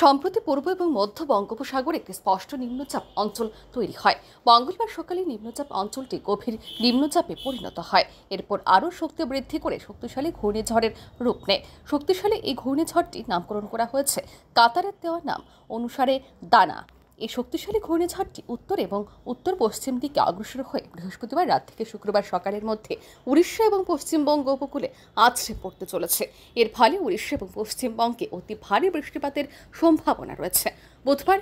সম্প্রতি পূর্ব এবং মধ্য বঙ্গোপসাগর একটি স্পষ্ট নিম্নচাপ অঞ্চল তৈরি হয় মঙ্গলবার সকালে নিম্নচাপ অঞ্চলটি গভীর নিম্নচাপে পরিণত হয় এরপর আরও শক্তি বৃদ্ধি করে শক্তিশালী ঘূর্ণিঝড়ের রূপ নেয় শক্তিশালী এই ঘূর্ণিঝড়টি নামকরণ করা হয়েছে কাতারের দেওয়া নাম অনুসারে দানা এই শক্তিশালী ঘূর্ণিঝড়টি উত্তর এবং উত্তর পশ্চিম দিকে অগ্রসর হয়ে বৃহস্পতিবার রাত থেকে শুক্রবার সকালের মধ্যে উড়িষ্যা এবং পশ্চিমবঙ্গ উপকূলে আছড়ে পড়তে চলেছে এর ফলে উড়িষ্যা এবং পশ্চিমবঙ্গে অতি ভারী বৃষ্টিপাতের সম্ভাবনা রয়েছে বুধবার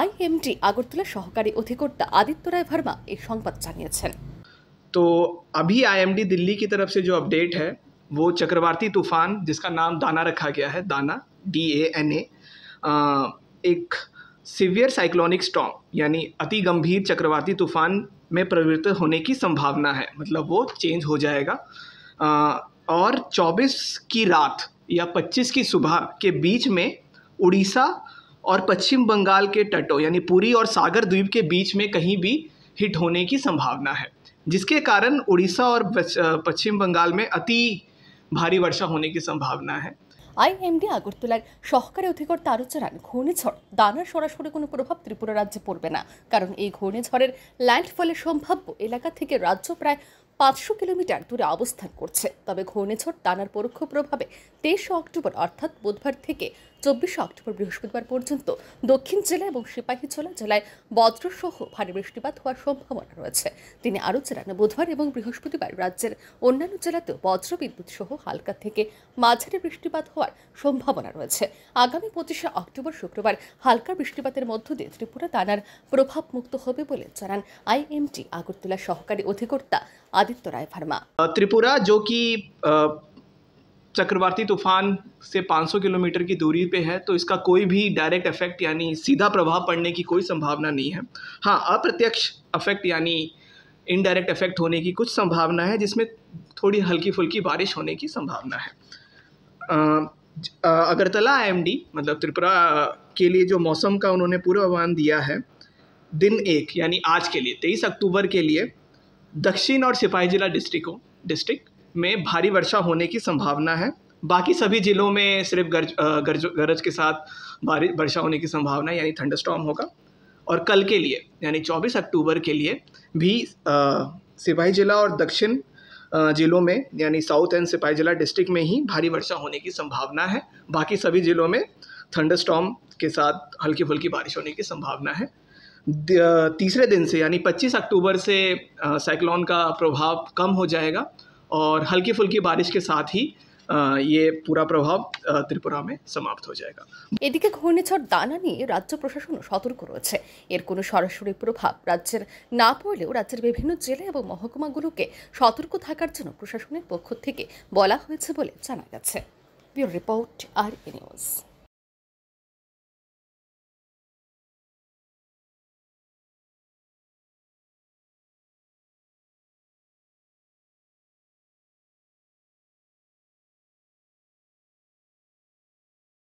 আইএমডি আগরতলা সহকারী অধিকর্তা আদিত্য রায় ভার্মা এই সংবাদ জানিয়েছেন তো আবি আইএমডি দিল্লি কি তরফ সে যে আপডেট হ্যাঁ वो चक्रवाती तूफान जिसका नाम दाना रखा गया है दाना डी ए एन ए एक सिवियर साइक्लोनिक स्टॉम यानी अति गंभीर चक्रवाती तूफान में प्रवृत्त होने की संभावना है मतलब वो चेंज हो जाएगा आ, और 24 की रात या 25 की सुबह के बीच में उड़ीसा और पश्चिम बंगाल के तटों यानी पुरी और सागर द्वीप के बीच में कहीं भी हिट होने की संभावना है जिसके कारण उड़ीसा और पश्चिम बंगाल में अति ভারী বর্ষা হোনে কি সম্ভাবনা হ্যাঁ আইএমডি আগরতলার সহকারী অধিকর্তা আরো জানান ঘূর্ণিঝড় দানার সরাসরি কোনো প্রভাব ত্রিপুরা রাজ্যে পড়বে না কারণ এই ঘূর্ণিঝড়ের ল্যান্ডফলের সম্ভাব্য এলাকা থেকে রাজ্য প্রায় পাঁচশো কিলোমিটার দূরে অবস্থান করছে তবে ঘূর্ণিঝড় টানার পরোক্ষ প্রভাবে তেইশে অক্টোবর অর্থাৎ বুধবার থেকে চব্বিশে অক্টোবর বৃহস্পতিবার পর্যন্ত দক্ষিণ জেলা এবং সিপাহীজলা জেলায় বজ্রসহ ভারী বৃষ্টিপাত হওয়ার সম্ভাবনা রয়েছে তিনি আরও জানান বুধবার এবং বৃহস্পতিবার রাজ্যের অন্যান্য জেলাতেও বজ্রবিদ্যুৎ সহ হালকা থেকে মাঝারি বৃষ্টিপাত হওয়ার সম্ভাবনা রয়েছে আগামী পঁচিশে অক্টোবর শুক্রবার হালকা বৃষ্টিপাতের মধ্য দিয়ে ত্রিপুরা টানার প্রভাবমুক্ত হবে বলে জানান আইএমটি আগরতলা সহকারী অধিকর্তা आदित्य राय फर्मा त्रिपुरा जो कि चक्रवाती तूफान से 500 किलोमीटर की दूरी पे है तो इसका कोई भी डायरेक्ट इफेक्ट यानी सीधा प्रभाव पड़ने की कोई संभावना नहीं है हाँ अप्रत्यक्ष इफेक्ट यानी इनडायरेक्ट इफेक्ट होने की कुछ संभावना है जिसमें थोड़ी हल्की फुल्की बारिश होने की संभावना है अगरतला आईएमडी मतलब त्रिपुरा के लिए जो मौसम का उन्होंने पूर्वानुमान दिया है दिन एक यानी आज के लिए तेईस अक्टूबर के लिए दक्षिण और सिपाही जिला डिस्ट्रिक्ट डिस्ट्रिक्ट में भारी वर्षा होने की संभावना है बाकी सभी जिलों में सिर्फ गरज गरज गरज के साथ भारी वर्षा होने की संभावना यानी थंडर स्टॉम होगा और कल के लिए यानी 24 अक्टूबर के लिए भी सिपाही जिला और दक्षिण जिलों में यानी साउथ एंड सिपाही जिला डिस्ट्रिक्ट में ही भारी वर्षा होने की संभावना है बाकी सभी जिलों में थंडर स्टॉम के साथ हल्की फुल्की बारिश होने की संभावना है तीसरे दिन से यानी 25 अक्टूबर से साइक्लोन का प्रभाव कम हो जाएगा और हल्की फुल्की बारिश के साथ ही ইয়ে পুরা প্রভাব ত্রিপুরামে সমাপ্ত হয়ে যায়গা এদিকে ঘূর্ণিঝড় দানা নিয়ে রাজ্য প্রশাসন সতর্ক রয়েছে এর কোনো সরাসরি প্রভাব রাজ্যের না পড়লেও রাজ্যের বিভিন্ন জেলা এবং মহকুমাগুলোকে সতর্ক থাকার জন্য প্রশাসনের পক্ষ থেকে বলা হয়েছে বলে জানা গেছে ব্যুরো রিপোর্ট আর নিউজ